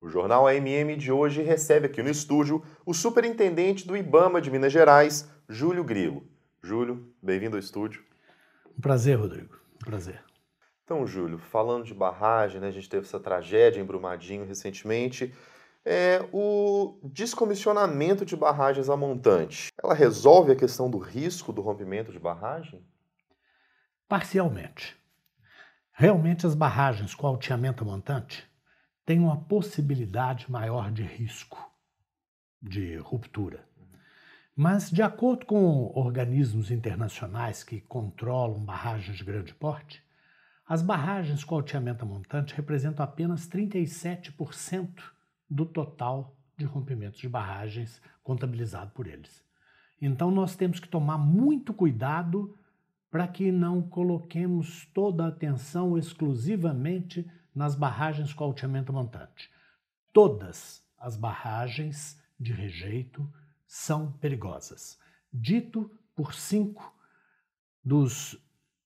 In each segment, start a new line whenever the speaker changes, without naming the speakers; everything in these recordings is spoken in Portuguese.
O jornal AMM de hoje recebe aqui no estúdio o superintendente do IBAMA de Minas Gerais, Júlio Grilo. Júlio, bem-vindo ao estúdio.
Um prazer, Rodrigo. prazer.
Então, Júlio, falando de barragem, né, a gente teve essa tragédia em Brumadinho recentemente. É, o descomissionamento de barragens a montante, ela resolve a questão do risco do rompimento de barragem?
Parcialmente. Realmente as barragens com alteamento montante tem uma possibilidade maior de risco de ruptura. Mas, de acordo com organismos internacionais que controlam barragens de grande porte, as barragens com alteamento montante representam apenas 37% do total de rompimentos de barragens contabilizado por eles. Então, nós temos que tomar muito cuidado para que não coloquemos toda a atenção exclusivamente nas barragens com alteamento montante. Todas as barragens de rejeito são perigosas. Dito por cinco dos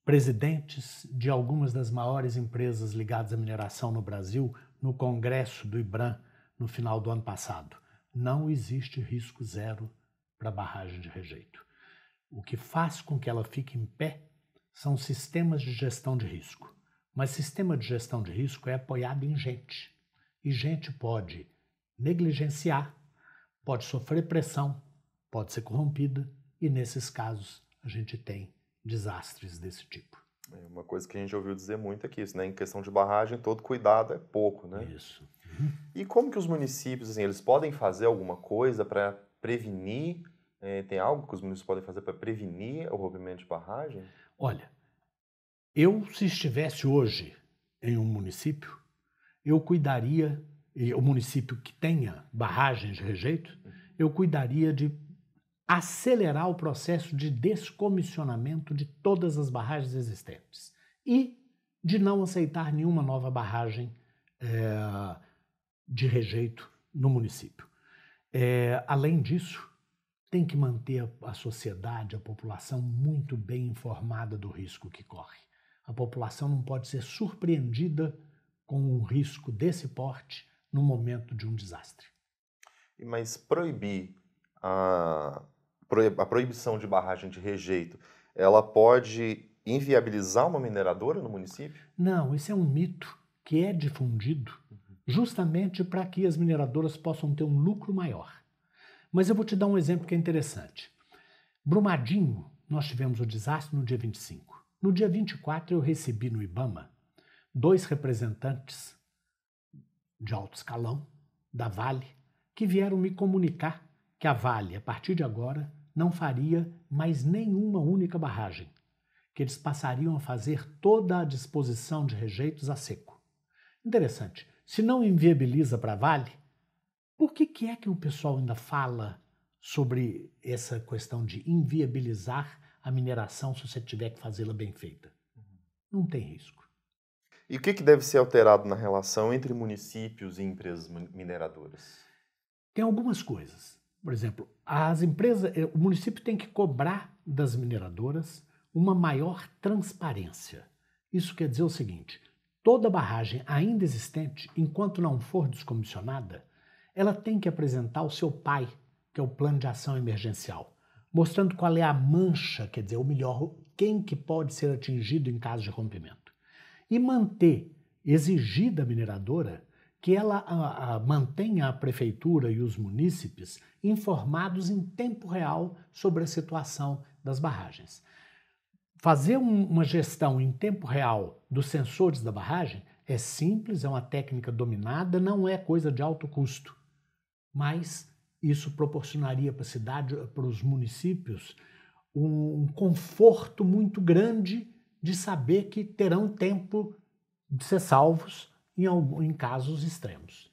presidentes de algumas das maiores empresas ligadas à mineração no Brasil no congresso do IBRAM no final do ano passado. Não existe risco zero para a barragem de rejeito. O que faz com que ela fique em pé são sistemas de gestão de risco. Mas sistema de gestão de risco é apoiado em gente. E gente pode negligenciar, pode sofrer pressão, pode ser corrompida, e nesses casos a gente tem desastres desse tipo.
É uma coisa que a gente ouviu dizer muito aqui, é isso, né? Em questão de barragem, todo cuidado é pouco, né? Isso. Uhum. E como que os municípios, assim, eles podem fazer alguma coisa para prevenir? É, tem algo que os municípios podem fazer para prevenir o rompimento de barragem?
Olha, eu, se estivesse hoje em um município, eu cuidaria, o município que tenha barragens de rejeito, eu cuidaria de acelerar o processo de descomissionamento de todas as barragens existentes e de não aceitar nenhuma nova barragem é, de rejeito no município. É, além disso, tem que manter a sociedade, a população muito bem informada do risco que corre. A população não pode ser surpreendida com um risco desse porte no momento de um desastre.
Mas proibir a, a proibição de barragem de rejeito, ela pode inviabilizar uma mineradora no município?
Não, esse é um mito que é difundido uhum. justamente para que as mineradoras possam ter um lucro maior. Mas eu vou te dar um exemplo que é interessante. Brumadinho, nós tivemos o desastre no dia 25. No dia 24, eu recebi no Ibama dois representantes de alto escalão da Vale que vieram me comunicar que a Vale, a partir de agora, não faria mais nenhuma única barragem, que eles passariam a fazer toda a disposição de rejeitos a seco. Interessante, se não inviabiliza para a Vale, por que, que é que o pessoal ainda fala sobre essa questão de inviabilizar a mineração se você tiver que fazê-la bem feita. Uhum. Não tem risco.
E o que, que deve ser alterado na relação entre municípios e empresas mineradoras?
Tem algumas coisas. Por exemplo, as empresas, eh, o município tem que cobrar das mineradoras uma maior transparência. Isso quer dizer o seguinte: toda barragem ainda existente, enquanto não for descomissionada, ela tem que apresentar o seu pai, que é o plano de ação emergencial mostrando qual é a mancha, quer dizer, o melhor, quem que pode ser atingido em caso de rompimento. E manter, exigir da mineradora que ela a, a, mantenha a prefeitura e os munícipes informados em tempo real sobre a situação das barragens. Fazer um, uma gestão em tempo real dos sensores da barragem é simples, é uma técnica dominada, não é coisa de alto custo, mas isso proporcionaria para a cidade, para os municípios, um conforto muito grande de saber que terão tempo de ser salvos em, algum, em casos extremos.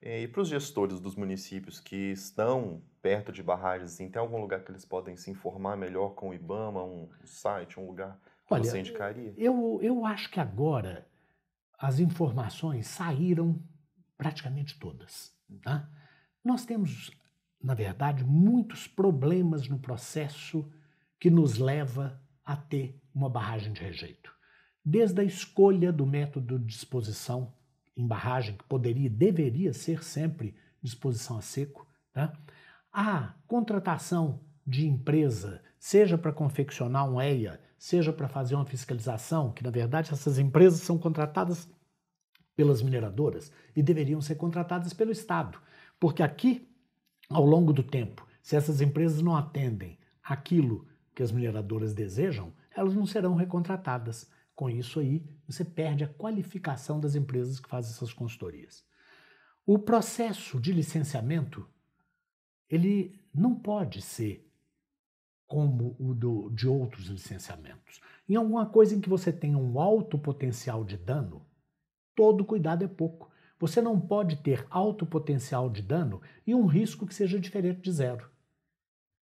É, e para os gestores dos municípios que estão perto de barragens, tem algum lugar que eles podem se informar melhor com o IBAMA, um site, um lugar que Olha, você indicaria?
Eu, eu acho que agora as informações saíram praticamente todas. Tá? Nós temos na verdade, muitos problemas no processo que nos leva a ter uma barragem de rejeito. Desde a escolha do método de disposição em barragem, que poderia e deveria ser sempre disposição a seco, tá? a contratação de empresa, seja para confeccionar um EIA, seja para fazer uma fiscalização, que na verdade essas empresas são contratadas pelas mineradoras e deveriam ser contratadas pelo Estado. Porque aqui ao longo do tempo, se essas empresas não atendem aquilo que as mineradoras desejam, elas não serão recontratadas. Com isso aí, você perde a qualificação das empresas que fazem essas consultorias. O processo de licenciamento, ele não pode ser como o do, de outros licenciamentos. Em alguma coisa em que você tenha um alto potencial de dano, todo cuidado é pouco. Você não pode ter alto potencial de dano e um risco que seja diferente de zero.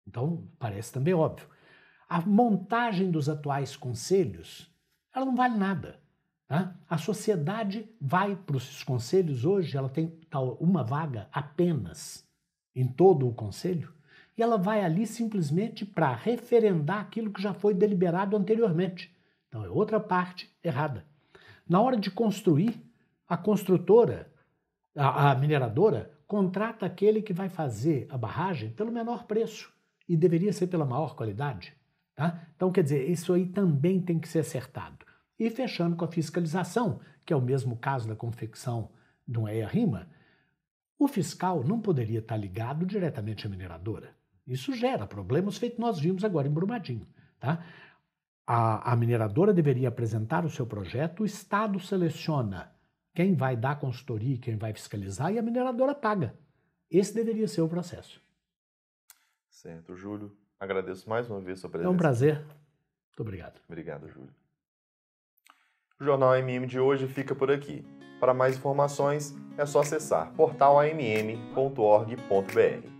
Então, parece também óbvio. A montagem dos atuais conselhos, ela não vale nada. Tá? A sociedade vai para os conselhos hoje, ela tem uma vaga apenas em todo o conselho, e ela vai ali simplesmente para referendar aquilo que já foi deliberado anteriormente. Então é outra parte errada. Na hora de construir, a construtora, a, a mineradora, contrata aquele que vai fazer a barragem pelo menor preço e deveria ser pela maior qualidade. Tá? Então, quer dizer, isso aí também tem que ser acertado. E fechando com a fiscalização, que é o mesmo caso da confecção de um EIA-RIMA, o fiscal não poderia estar ligado diretamente à mineradora. Isso gera problemas, feito nós vimos agora em Brumadinho. Tá? A, a mineradora deveria apresentar o seu projeto, o Estado seleciona quem vai dar consultoria, quem vai fiscalizar e a mineradora paga. Esse deveria ser o processo.
Certo, Júlio. Agradeço mais uma vez a sua presença. É um prazer. Muito obrigado. Obrigado, Júlio. O Jornal MM de hoje fica por aqui. Para mais informações, é só acessar portalamm.org.br.